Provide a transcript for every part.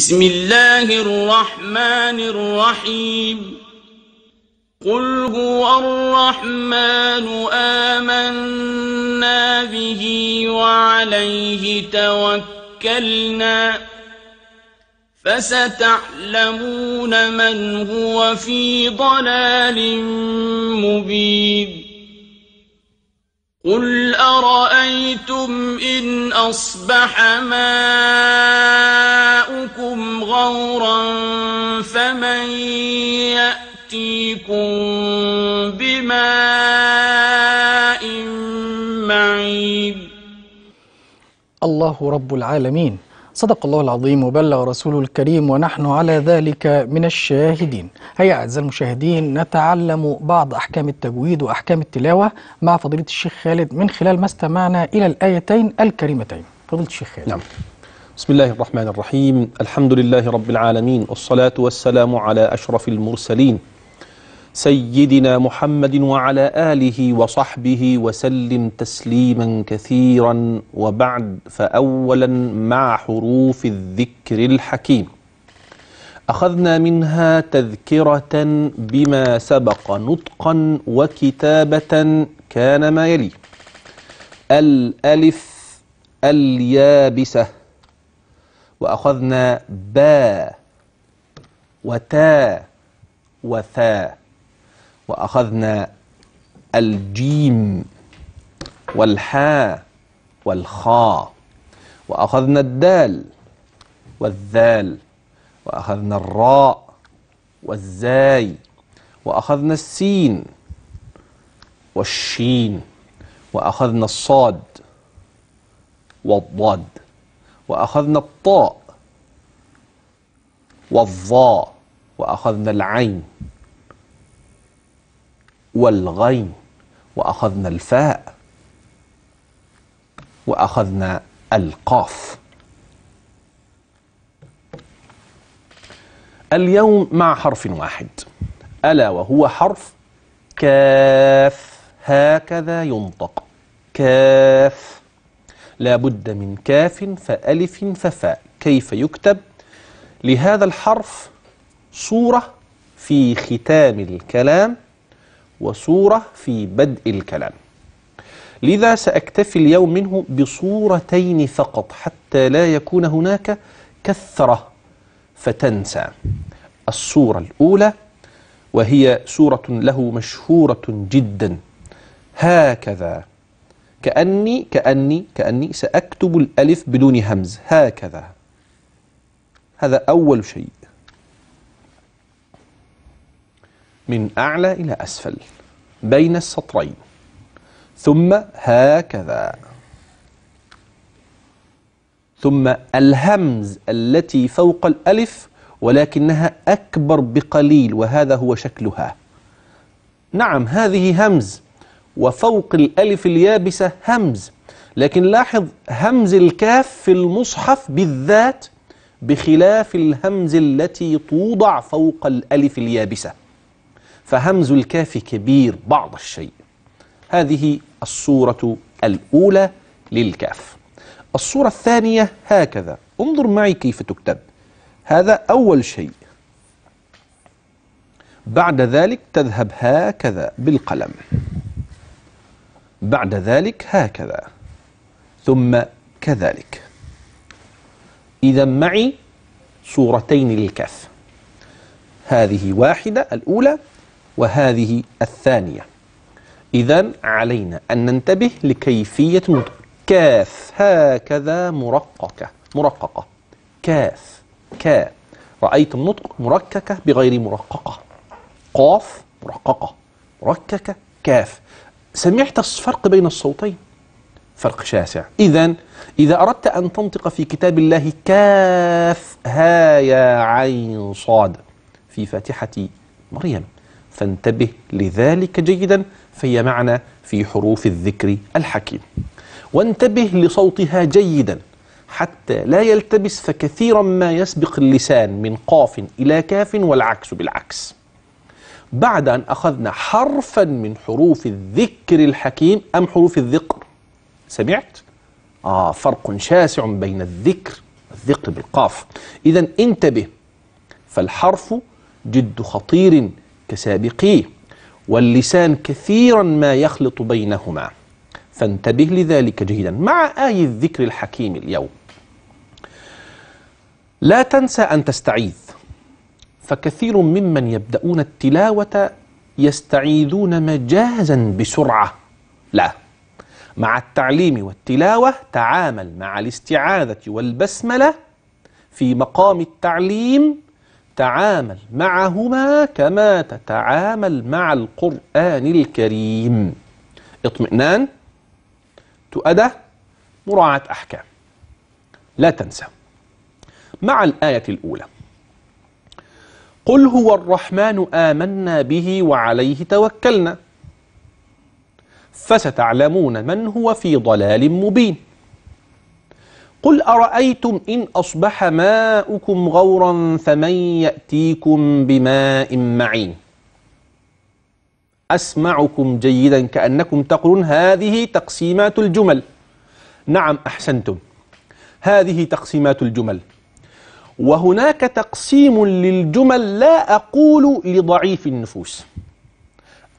بسم الله الرحمن الرحيم قل هو الرحمن آمنا به وعليه توكلنا فستعلمون من هو في ضلال مبين قل أرأيتم إن أصبح ماؤكم غورا فمن يأتيكم بماء معين الله رب العالمين صدق الله العظيم وبلغ رسوله الكريم ونحن على ذلك من الشاهدين هيا أعزائي المشاهدين نتعلم بعض أحكام التجويد وأحكام التلاوة مع فضيلة الشيخ خالد من خلال ما استمعنا إلى الآيتين الكريمتين فضيلة الشيخ خالد نعم بسم الله الرحمن الرحيم الحمد لله رب العالمين والصلاة والسلام على أشرف المرسلين سيدنا محمد وعلى آله وصحبه وسلم تسليما كثيرا وبعد فأولا مع حروف الذكر الحكيم أخذنا منها تذكرة بما سبق نطقا وكتابة كان ما يلي الألف اليابسة وأخذنا با وتا وثا وأخذنا الجيم والحاء والخاء وأخذنا الدال والذال وأخذنا الراء والزاي وأخذنا السين والشين وأخذنا الصاد والضاد وأخذنا الطاء والظاء وأخذنا العين والغين وأخذنا الفاء وأخذنا القاف اليوم مع حرف واحد ألا وهو حرف كاف هكذا ينطق كاف لا بد من كاف فألف ففاء كيف يكتب لهذا الحرف صورة في ختام الكلام وصورة في بدء الكلام لذا سأكتفي اليوم منه بصورتين فقط حتى لا يكون هناك كثرة فتنسى الصورة الأولى وهي سورة له مشهورة جدا هكذا كأني كأني كأني سأكتب الألف بدون همز هكذا هذا أول شيء من أعلى إلى أسفل بين السطرين ثم هكذا ثم الهمز التي فوق الألف ولكنها أكبر بقليل وهذا هو شكلها نعم هذه همز وفوق الألف اليابسة همز لكن لاحظ همز الكاف في المصحف بالذات بخلاف الهمز التي توضع فوق الألف اليابسة فهمز الكاف كبير بعض الشيء هذه الصورة الأولى للكاف الصورة الثانية هكذا انظر معي كيف تكتب هذا أول شيء بعد ذلك تذهب هكذا بالقلم بعد ذلك هكذا ثم كذلك إذا معي صورتين للكاف هذه واحدة الأولى وهذه الثانية إذا علينا أن ننتبه لكيفية نطق كاف هكذا مرققة مرققة كاف كا رأيتم نطق مرككة بغير مرققة قاف مرققة مرككة كاف سمعت الفرق بين الصوتين فرق شاسع إذا إذا أردت أن تنطق في كتاب الله كاف ها يا عين صاد في فاتحة مريم فانتبه لذلك جيدا فهي معنى في حروف الذكر الحكيم وانتبه لصوتها جيدا حتى لا يلتبس فكثيرا ما يسبق اللسان من قاف إلى كاف والعكس بالعكس بعد أن أخذنا حرفا من حروف الذكر الحكيم أم حروف الذكر سمعت؟ آه فرق شاسع بين الذكر والذكر بالقاف إذا انتبه فالحرف جد خطير كسابقيه واللسان كثيرا ما يخلط بينهما فانتبه لذلك جيدا مع آي الذكر الحكيم اليوم لا تنسى أن تستعيذ فكثير ممن يبدأون التلاوة يستعيذون مجازا بسرعة لا مع التعليم والتلاوة تعامل مع الاستعاذة والبسملة في مقام التعليم تعامل معهما كما تتعامل مع القرآن الكريم اطمئنان تؤدى مراعاة أحكام لا تنسى مع الآية الأولى قل هو الرحمن آمنا به وعليه توكلنا فستعلمون من هو في ضلال مبين قل أرأيتم إن أصبح ماؤكم غورا فمن يأتيكم بماء معين أسمعكم جيدا كأنكم تقولون هذه تقسيمات الجمل نعم أحسنتم هذه تقسيمات الجمل وهناك تقسيم للجمل لا أقول لضعيف النفوس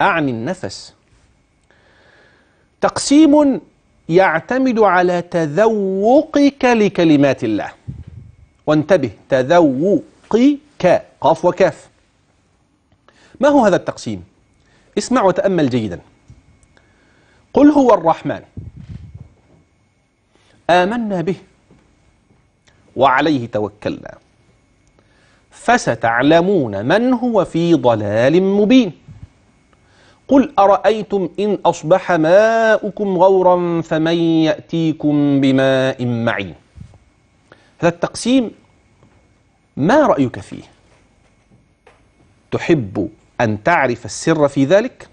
أعني النفس تقسيم يعتمد على تذوقك لكلمات الله وانتبه تذوقك قاف وكاف ما هو هذا التقسيم اسمع وتأمل جيدا قل هو الرحمن آمنا به وعليه توكلنا فستعلمون من هو في ضلال مبين قل أرأيتم إن أصبح ماؤكم غورا فمن يأتيكم بماء معين هذا التقسيم ما رأيك فيه تحب أن تعرف السر في ذلك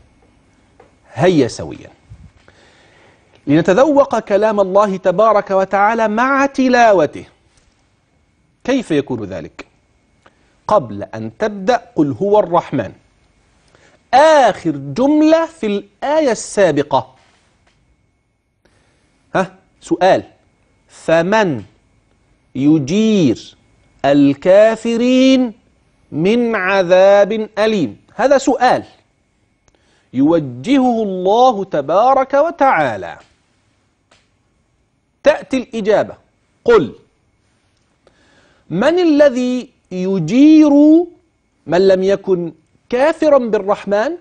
هيا سويا لنتذوق كلام الله تبارك وتعالى مع تلاوته كيف يكون ذلك قبل أن تبدأ قل هو الرحمن آخر جملة في الآية السابقة ها سؤال فمن يجير الكافرين من عذاب أليم هذا سؤال يوجهه الله تبارك وتعالى تأتي الإجابة قل من الذي يجير من لم يكن كافرا بالرحمن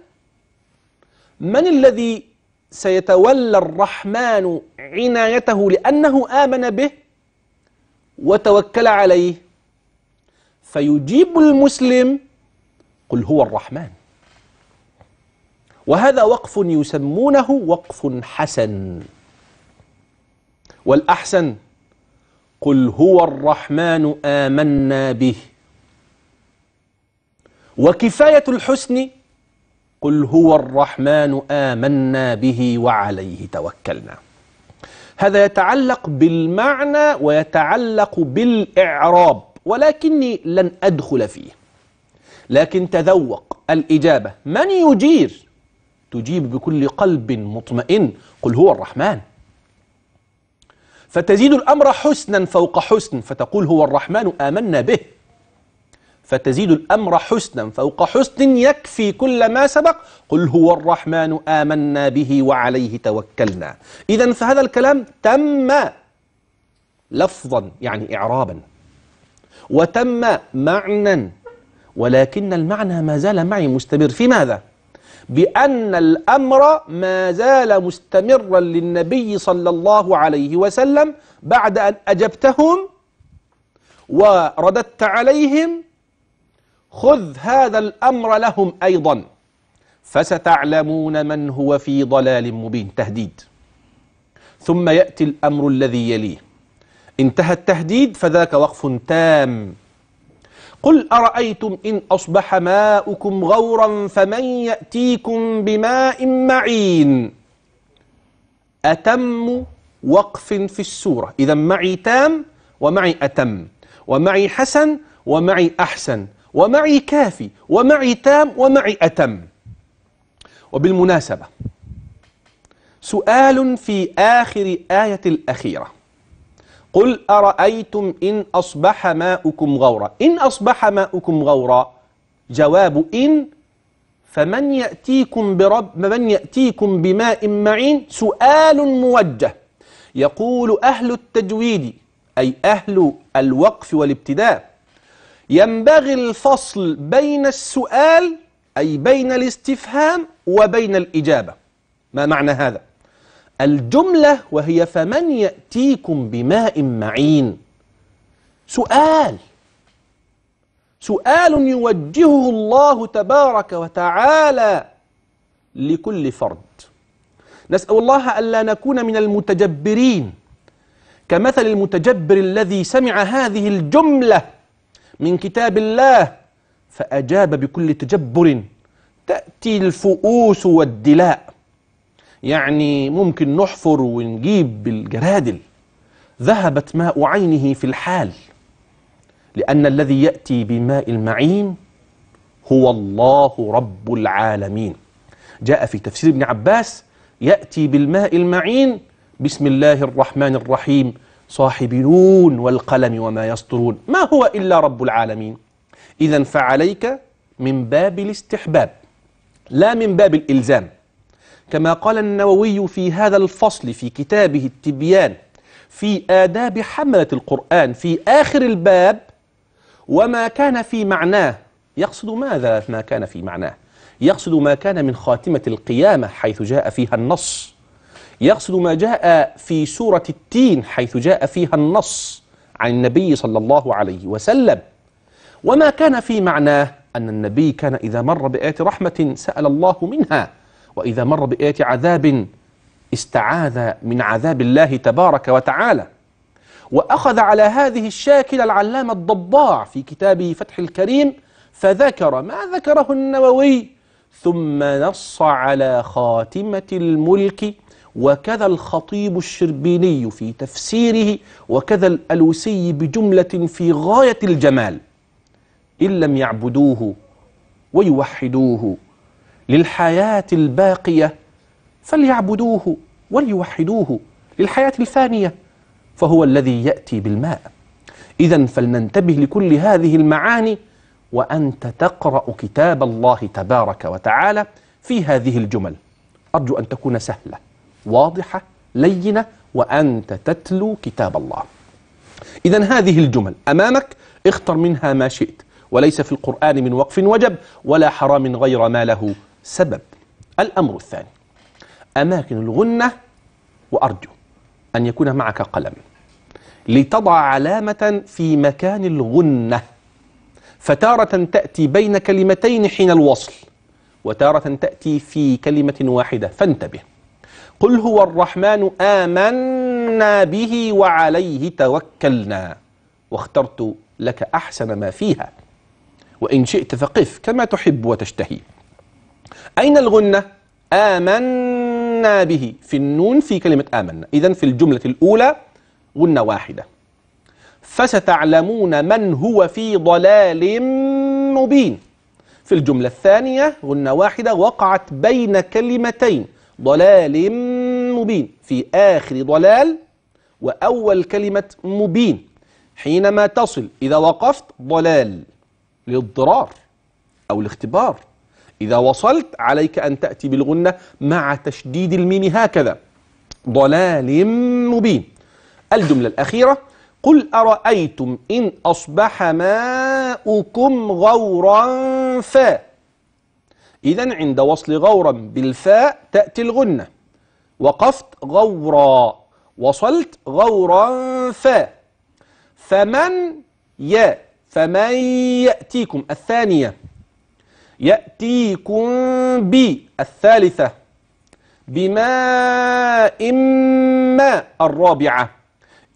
من الذي سيتولى الرحمن عنايته لأنه آمن به وتوكل عليه فيجيب المسلم قل هو الرحمن وهذا وقف يسمونه وقف حسن والأحسن قل هو الرحمن آمنا به وكفاية الحسن قل هو الرحمن آمنا به وعليه توكلنا هذا يتعلق بالمعنى ويتعلق بالإعراب ولكني لن أدخل فيه لكن تذوق الإجابة من يجير تجيب بكل قلب مطمئن قل هو الرحمن فتزيد الأمر حسنا فوق حسن فتقول هو الرحمن آمنا به فتزيد الأمر حسنا فوق حسن يكفي كل ما سبق قل هو الرحمن آمنا به وعليه توكلنا إذا فهذا الكلام تم لفظا يعني إعرابا وتم معنا ولكن المعنى ما زال معي مستمر في ماذا؟ بأن الأمر ما زال مستمرا للنبي صلى الله عليه وسلم بعد أن أجبتهم ورددت عليهم خذ هذا الأمر لهم أيضا فستعلمون من هو في ضلال مبين تهديد ثم يأتي الأمر الذي يليه انتهى التهديد فذاك وقف تام قل أرأيتم إن أصبح ماؤكم غورا فمن يأتيكم بماء معين أتم وقف في السورة إذا معي تام ومعي أتم ومعي حسن ومعي أحسن ومعي كافي ومعي تام ومعي أتم وبالمناسبة سؤال في آخر آية الأخيرة قل أرأيتم إن أصبح ماؤكم غورا إن أصبح ماؤكم غورا جواب إن فمن يأتيكم برب من يأتيكم بماء معين سؤال موجه يقول أهل التجويد أي أهل الوقف والابتداء ينبغي الفصل بين السؤال أي بين الاستفهام وبين الإجابة ما معنى هذا؟ الجملة وهي فمن يأتيكم بماء معين سؤال سؤال يوجهه الله تبارك وتعالى لكل فرد نسأل الله ألا نكون من المتجبرين كمثل المتجبر الذي سمع هذه الجملة من كتاب الله فأجاب بكل تجبر تأتي الفؤوس والدلاء يعني ممكن نحفر ونجيب بالجرادل ذهبت ماء عينه في الحال لأن الذي يأتي بماء المعين هو الله رب العالمين جاء في تفسير ابن عباس يأتي بالماء المعين بسم الله الرحمن الرحيم صاحب نون والقلم وما يسطرون ما هو إلا رب العالمين إذا فعليك من باب الاستحباب لا من باب الإلزام كما قال النووي في هذا الفصل في كتابه التبيان في آداب حملة القرآن في آخر الباب وما كان في معناه يقصد ماذا ما كان في معناه يقصد ما كان من خاتمة القيامة حيث جاء فيها النص يقصد ما جاء في سورة التين حيث جاء فيها النص عن النبي صلى الله عليه وسلم وما كان في معناه أن النبي كان إذا مر بآية رحمة سأل الله منها وإذا مر بآية عذاب استعاذ من عذاب الله تبارك وتعالى وأخذ على هذه الشاكلة العلامة الضباع في كتابه فتح الكريم فذكر ما ذكره النووي ثم نص على خاتمة الملك وكذا الخطيب الشربيني في تفسيره وكذا الألوسي بجملة في غاية الجمال إن لم يعبدوه ويوحدوه للحياة الباقية فليعبدوه وليوحدوه للحياة الفانية فهو الذي يأتي بالماء إذا فلننتبه لكل هذه المعاني وأنت تقرأ كتاب الله تبارك وتعالى في هذه الجمل أرجو أن تكون سهلة واضحة لينة وأنت تتلو كتاب الله إذا هذه الجمل أمامك اختر منها ما شئت وليس في القرآن من وقف وجب ولا حرام غير ما له سبب الأمر الثاني أماكن الغنة وأرجو أن يكون معك قلم لتضع علامة في مكان الغنة فتارة تأتي بين كلمتين حين الوصل وتارة تأتي في كلمة واحدة فانتبه قل هو الرحمن آمنا به وعليه توكلنا واخترت لك أحسن ما فيها وإن شئت فقف كما تحب وتشتهي أين الغنة؟ آمنا به في النون في كلمة آمنا إذن في الجملة الأولى غنة واحدة فستعلمون من هو في ضلال مبين في الجملة الثانية غنة واحدة وقعت بين كلمتين ضلال مبين في آخر ضلال وأول كلمة مبين حينما تصل إذا وقفت ضلال للضرار أو الاختبار إذا وصلت عليك أن تأتي بالغنة مع تشديد الميم هكذا ضلال مبين الجملة الأخيرة قل أرأيتم إن أصبح ماؤكم غورا فَأَ إذا عند وصل غورا بالفاء تأتي الغنة وقفت غورا وصلت غورا فاء فمن يا فمن يأتيكم الثانية يأتيكم بي الثالثة بماء ما الرابعة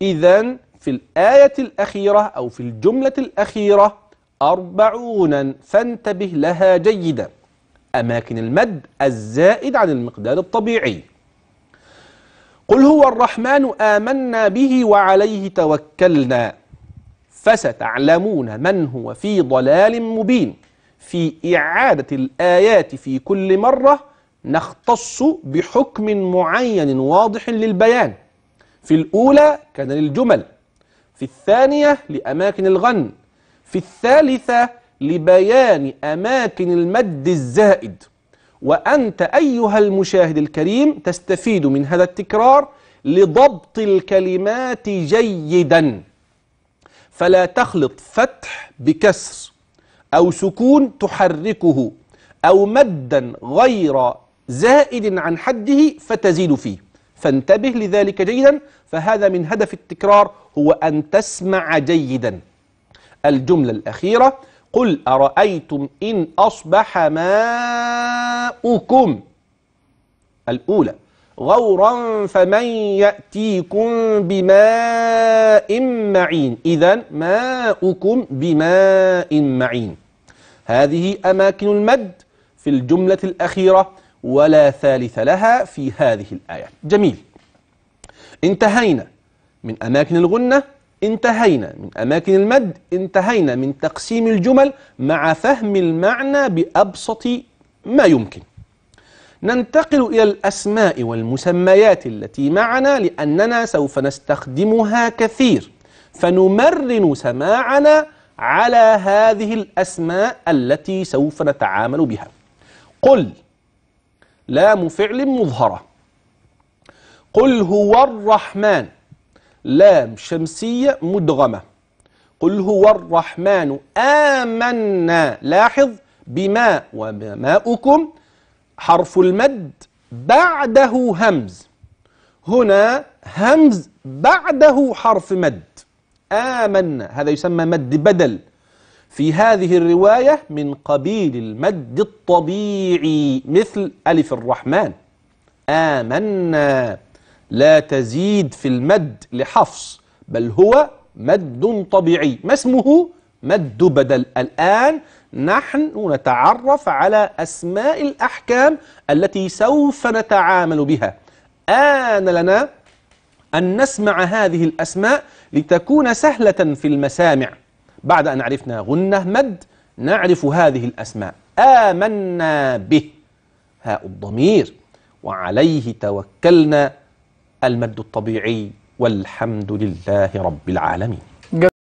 إذا في الآية الأخيرة أو في الجملة الأخيرة أربعونا فانتبه لها جيداً أماكن المد الزائد عن المقدار الطبيعي قل هو الرحمن آمنا به وعليه توكلنا فستعلمون من هو في ضلال مبين في إعادة الآيات في كل مرة نختص بحكم معين واضح للبيان في الأولى كان للجمل في الثانية لأماكن الغن في الثالثة لبيان أماكن المد الزائد وأنت أيها المشاهد الكريم تستفيد من هذا التكرار لضبط الكلمات جيدا فلا تخلط فتح بكسر أو سكون تحركه أو مدا غير زائد عن حده فتزيد فيه فانتبه لذلك جيدا فهذا من هدف التكرار هو أن تسمع جيدا الجملة الأخيرة قل أرأيتم إن أصبح ماؤكم الأولى غورا فمن يأتيكم بماء معين إذا ماؤكم بماء معين هذه أماكن المد في الجملة الأخيرة ولا ثالث لها في هذه الآية جميل انتهينا من أماكن الغنة انتهينا من أماكن المد انتهينا من تقسيم الجمل مع فهم المعنى بأبسط ما يمكن ننتقل إلى الأسماء والمسميات التي معنا لأننا سوف نستخدمها كثير فنمرن سماعنا على هذه الأسماء التي سوف نتعامل بها قل لام فعل مظهرة قل هو الرحمن لام شمسية مدغمة قل هو الرحمن آمنا لاحظ بما وماؤكم حرف المد بعده همز هنا همز بعده حرف مد آمنا هذا يسمى مد بدل في هذه الرواية من قبيل المد الطبيعي مثل ألف الرحمن آمنا لا تزيد في المد لحفص بل هو مد طبيعي ما اسمه مد بدل الآن نحن نتعرف على أسماء الأحكام التي سوف نتعامل بها آن لنا أن نسمع هذه الأسماء لتكون سهلة في المسامع بعد أن عرفنا غنة مد نعرف هذه الأسماء آمنا به هاء الضمير وعليه توكلنا المد الطبيعي والحمد لله رب العالمين